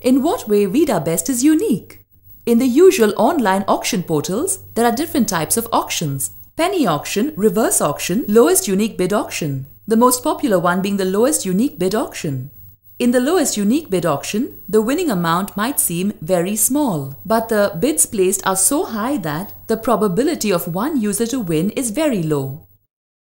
In what way Best is unique? In the usual online auction portals, there are different types of auctions. Penny auction, reverse auction, lowest unique bid auction. The most popular one being the lowest unique bid auction. In the lowest unique bid auction, the winning amount might seem very small, but the bids placed are so high that the probability of one user to win is very low.